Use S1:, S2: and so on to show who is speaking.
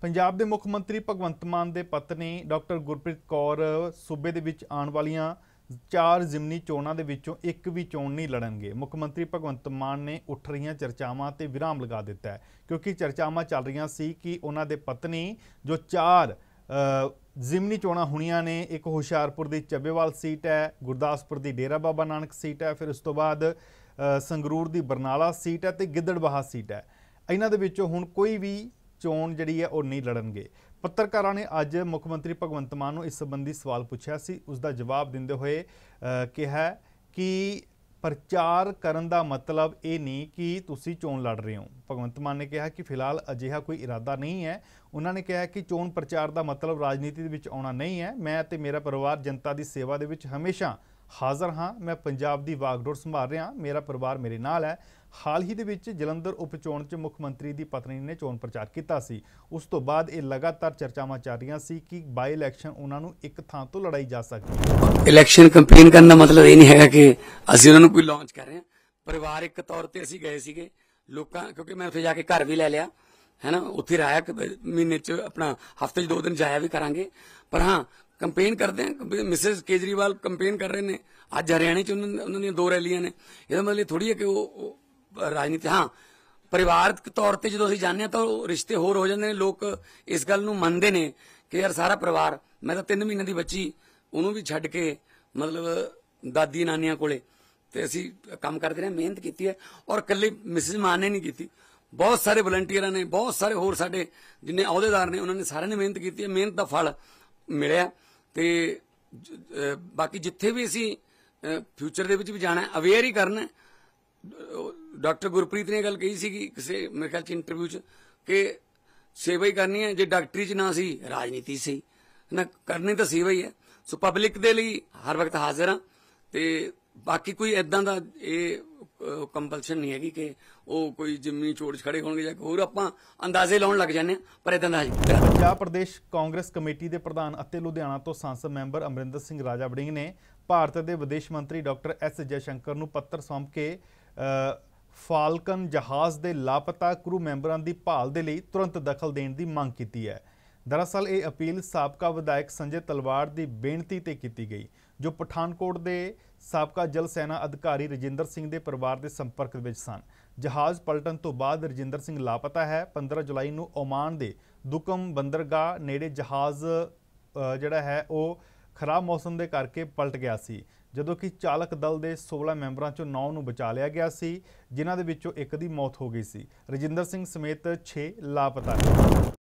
S1: ਪੰਜਾਬ ਦੇ ਮੁੱਖ ਮੰਤਰੀ ਭਗਵੰਤ ਮਾਨ ਦੇ ਪਤਨੀ ਡਾਕਟਰ ਗੁਰਪ੍ਰੀਤ ਕੌਰ ਸੂਬੇ ਦੇ ਵਿੱਚ ਆਉਣ ਵਾਲੀਆਂ ਚਾਰ ਜ਼ਿਮਨੀ ਚੋਣਾਂ ਦੇ ਵਿੱਚੋਂ ਇੱਕ ਵੀ ਚੋਣ ਨਹੀਂ ਲੜਨਗੇ ਮੁੱਖ ਮੰਤਰੀ ਭਗਵੰਤ ਮਾਨ ਨੇ ਉੱਠ ਰਹੀਆਂ ਚਰਚਾਵਾਂ ਤੇ ਵਿਰਾਮ ਲਗਾ ਦਿੱਤਾ ਹੈ ਕਿਉਂਕਿ ਚਰਚਾਵਾਂ ਚੱਲ ਰਹੀਆਂ ਸੀ ਕਿ ਉਹਨਾਂ ਦੇ ਪਤਨੀ ਜੋ ਚਾਰ ਜ਼ਿਮਨੀ ਚੋਣਾਂ ਹੋਣੀਆਂ ਨੇ ਇੱਕ ਹੁਸ਼ਿਆਰਪੁਰ ਦੀ ਚੱਬੇਵਾਲ ਸੀਟ ਹੈ ਗੁਰਦਾਸਪੁਰ ਦੀ ਡੇਰਾ ਬਾਬਾ ਨਾਨਕ ਸੀਟ ਹੈ ਫਿਰ ਉਸ ਤੋਂ ਬਾਅਦ ਸੰਗਰੂਰ ਦੀ ਬਰਨਾਲਾ ਸੀਟ ਹੈ ਤੇ ਗਿੱਦੜਬਾਹਾ ਸੀਟ ਹੈ ਇਹਨਾਂ ਦੇ ਵਿੱਚੋਂ ਹੁਣ ਕੋਈ ਵੀ ਚੋਣ ਜਿਹੜੀ ਹੈ ਉਹ ਨਹੀਂ ਲੜਨਗੇ ਪੱਤਰਕਾਰਾਂ ਨੇ ਅੱਜ ਮੁੱਖ ਮੰਤਰੀ ਭਗਵੰਤ ਮਾਨ ਨੂੰ ਇਸ ਸੰਬੰਧੀ ਸਵਾਲ ਪੁੱਛਿਆ ਸੀ ਉਸ ਦਾ ਜਵਾਬ ਦਿੰਦੇ ਹੋਏ ਕਿਹਾ ਕਿ ਪ੍ਰਚਾਰ ਕਰਨ ਦਾ ਮਤਲਬ ਇਹ ਨਹੀਂ ਕਿ ਤੁਸੀਂ ਚੋਣ ਲੜ ਰਹੇ ਹੋ ਭਗਵੰਤ ਮਾਨ ਨੇ ਕਿਹਾ ਕਿ ਫਿਲਹਾਲ ਅਜਿਹਾ ਕੋਈ ਇਰਾਦਾ ਨਹੀਂ ਹੈ ਉਹਨਾਂ ਨੇ ਕਿਹਾ ਕਿ ਚੋਣ ਪ੍ਰਚਾਰ ਦਾ ਮਤਲਬ ਰਾਜਨੀਤੀ ਦੇ ਵਿੱਚ ਆਉਣਾ ਨਹੀਂ ਹੈ ਮੈਂ ਅਤੇ ਮੇਰਾ ਪਰਿਵਾਰ ਜਨਤਾ ਦੀ ਸੇਵਾ ਦੇ ਵਿੱਚ ਹਮੇਸ਼ਾ ਹਾਜ਼ਰ ਹਾਂ ਮੈਂ ਪੰਜਾਬ ਦੀ ਵਾਗਡੋਰ ਸੰਭਾਲ ਰਿਹਾ ਮੇਰਾ ਪਰਿਵਾਰ ਮੇਰੇ ਨਾਲ ਹੈ ਹਾਲ ਹੀ ਦੇ ਵਿੱਚ ਜਲੰਧਰ ਉਪਚੋਣ 'ਚ ਮੁੱਖ ਮੰਤਰੀ ਦੀ ਪਤਨੀ ਨੇ ਚੋਣ ਪ੍ਰਚਾਰ ਕੀਤਾ ਸੀ ਉਸ ਤੋਂ ਬਾਅਦ ਇਹ ਲਗਾਤਾਰ ਚਰਚਾਵਾਂ ਚੱਲ ਰਹੀਆਂ ਸੀ ਕਿ ਬਾਈ ਇਲੈਕਸ਼ਨ ਉਹਨਾਂ ਨੂੰ ਇੱਕ ਥਾਂ ਤੋਂ ਲੜਾਈ ਜਾ ਸਕਦੀ
S2: ਇਲੈਕਸ਼ਨ ਕੰਪੇਨ ਕਰਨ ਦਾ ਮਤਲਬ ਇਹ ਨਹੀਂ ਹੈਗਾ ਕਿ ਅਸੀਂ ਉਹਨਾਂ ਨੂੰ ਕੋਈ
S1: ਲਾਂਚ ਕਰ ਰਹੇ ਹਾਂ ਪਰਿਵਾਰਿਕ ਤੌਰ
S2: ਤੇ ਅਸੀਂ ਗਏ ਸੀਗੇ ਲੋਕਾਂ ਕਿਉਂਕਿ ਮੈਂ ਉੱਥੇ ਜਾ ਕੇ ਘਰ ਵੀ ਲੈ ਲਿਆ ਹੈਨਾ ਉੱਥੇ ਰਾਇਆ ਮਹੀਨੇ ਚ ਆਪਣਾ ਹਫਤੇ ਚ ਦੋ ਦਿਨ ਜਾਇਆ ਵੀ ਕਰਾਂਗੇ ਪਰ ਹਾਂ ਕੰਪੇਨ ਕਰਦੇ ਆ ਮਿਸਿਸ ਕੇਜਰੀਵਾਲ ਕੰਪੇਨ ਕਰ ਰਹੇ ਨੇ ਅੱਜ ਹਰਿਆਣੇ ਚ ਉਹਨਾਂ ਦੀਆਂ ਦੋ ਰੈਲੀਆਂ ਨੇ ਇਹਦਾ ਮਤਲਬ ਥੋੜੀ ਹੈ ਕਿ ਉਹ ਰਾਜਨੀਤੀ ਹਾਂ ਪਰਿਵਾਰਕ ਤੌਰ ਤੇ ਜਦੋਂ ਅਸੀਂ ਜਾਣਦੇ ਆ ਤਾਂ ਉਹ ਰਿਸ਼ਤੇ ਹੋਰ ਹੋ ਜਾਂਦੇ ਨੇ ਲੋਕ ਇਸ ਗੱਲ ਨੂੰ ਮੰਨਦੇ ਨੇ ਕਿ ਯਾਰ ਸਾਰਾ ਪਰਿਵਾਰ ਮੈਂ ਤਾਂ 3 ਮਹੀਨੇ ਦੀ ਬੱਚੀ ਉਹਨੂੰ ਵੀ ਛੱਡ ਕੇ ਮਤਲਬ ਦਾਦੀ ਨਾਨੀਆਂ ਕੋਲੇ ਤੇ ਅਸੀਂ ਕੰਮ ਕਰਦੇ ਰਹੇ ਮਿਹਨਤ ਕੀਤੀ ਹੈ ਔਰ ਕੱਲੀ ਮਿਸਿਸ ਮਾਨ ਨੇ ਨਹੀਂ ਕੀਤੀ ਬਹੁਤ ਸਾਰੇ ਵਲੰਟੀਅਰਾਂ ਨੇ ਬਹੁਤ ਸਾਰੇ ਹੋਰ ਸਾਡੇ ਜਿੰਨੇ ਅਹੁਦੇਦਾਰ ਨੇ ਉਹਨਾਂ ਨੇ ਸਾਰਿਆਂ ਨੇ ਮਿਹਨਤ ਕੀਤੀ ਹੈ ਮਿਹਨਤ ਦਾ ਫਲ ਮਿਲਿਆ ਤੇ ਬਾਕੀ ਜਿੱਥੇ ਵੀ ਅਸੀਂ ਫਿਊਚਰ ਦੇ ਵਿੱਚ ਵੀ ਜਾਣਾ ਹੈ ਅਵੇਅਰ ਹੀ ਕਰਨਾ ਡਾਕਟਰ ਗੁਰਪ੍ਰੀਤ ਨੇ ਗੱਲ ਕਹੀ ਸੀਗੀ ਕਿਸੇ ਮੇਰੇ ਖਿਆਲ ਚ ਇੰਟਰਵਿਊ ਚ ਕਿ ਸੇਵਾ ਹੀ ਕਰਨੀ ਹੈ ਜੇ ਡਾਕਟਰੀ ਚ ਨਾ ਸੀ ਰਾਜਨੀਤੀ ਸੀ ਨਾ ਕਰਨੀ ਤਾਂ ਸੇਵਾ ਹੀ ਹੈ ਸੋ ਪਬਲਿਕ ਦੇ ਲਈ ਹਰ ਵਕਤ ਹਾਜ਼ਰ ਹਾਂ ਤੇ ਬਾਕੀ ਕੋਈ ਐਦਾਂ ਦਾ ਇਹ ਕੰਪਲਸ਼ਨ ਨਹੀਂ ਹੈਗੀ ਕਿ ਉਹ ਕੋਈ ਜਿੰਮੀ ਛੋੜ ਛੜੇ ਹੋਣਗੇ ਜਾਂ ਹੋਰ ਆਪਾਂ ਅੰਦਾਜ਼ੇ ਲਾਉਣ ਲੱਗ ਜਾਂਦੇ ਆ ਪਰ ਐਦਾਂ ਦਾ
S1: ਹੈ ਪੰਜਾਬ ਪ੍ਰਦੇਸ਼ ਕਾਂਗਰਸ ਕਮੇਟੀ ਦੇ ਪ੍ਰਧਾਨ ਅਤੇ ਲੁਧਿਆਣਾ ਤੋਂ ਸੰਸਦ ਮੈਂਬਰ ਅਮਰਿੰਦਰ ਸਿੰਘ ਰਾਜਾ ਵੜਿੰਗ ਨੇ ਭਾਰਤ ਦੇ ਵਿਦੇਸ਼ ਮੰਤਰੀ ਡਾਕਟਰ ਐਸ ਜੈ ਸ਼ੰਕਰ ਨੂੰ ਪੱਤਰ ਸੌਂਪ ਕੇ ਫਾਲਕਨ ਜਹਾਜ਼ ਦੇ ਲਾਪਤਾ ਕਰੂ ਮੈਂਬਰਾਂ ਦੀ ਭਾਲ ਦੇ ਲਈ ਤੁਰੰਤ ਦਖਲ ਦੇਣ ਦੀ ਮੰਗ ਕੀਤੀ ਹੈ ਦਰਅਸਲ ਇਹ ਅਪੀਲ ਸਾਬਕਾ ਵਿਧਾਇਕ ਸੰਜੇ ਤਲਵਾਰ ਦੀ ਬੇਨਤੀ ਤੇ ਕੀਤੀ ਗਈ ਜੋ ਪਠਾਨਕੋਟ ਦੇ ਸਾਬਕਾ ਜਲ ਸੈਨਾ ਅਧਿਕਾਰੀ ਰਜਿੰਦਰ ਸਿੰਘ ਦੇ ਪਰਿਵਾਰ ਦੇ ਸੰਪਰਕ ਵਿੱਚ ਸਨ ਜਹਾਜ਼ ਪਲਟਣ ਤੋਂ ਬਾਅਦ ਰਜਿੰਦਰ ਸਿੰਘ ਲਾਪਤਾ ਹੈ 15 ਜੁਲਾਈ ਨੂੰ ਓਮਾਨ ਦੇ ਦੁਕਮ ਬੰਦਰਗਾਹ ਨੇੜੇ ਜਹਾਜ਼ ਜਿਹੜਾ ਹੈ ਉਹ ਖਰਾਬ ਮੌਸਮ ਦੇ ਕਰਕੇ ਪਲਟ ਗਿਆ ਸੀ ਜਦੋਂ ਕਿ ਚਾਲਕ ਦਲ ਦੇ 16 ਮੈਂਬਰਾਂ ਚੋਂ 9 ਨੂੰ ਬਚਾ ਲਿਆ ਗਿਆ ਸੀ ਜਿਨ੍ਹਾਂ ਦੇ ਵਿੱਚੋਂ ਇੱਕ ਦੀ ਮੌਤ ਹੋ ਗਈ ਸੀ ਰਜਿੰਦਰ ਸਿੰਘ ਸਮੇਤ 6 ਲਾਪਤਾ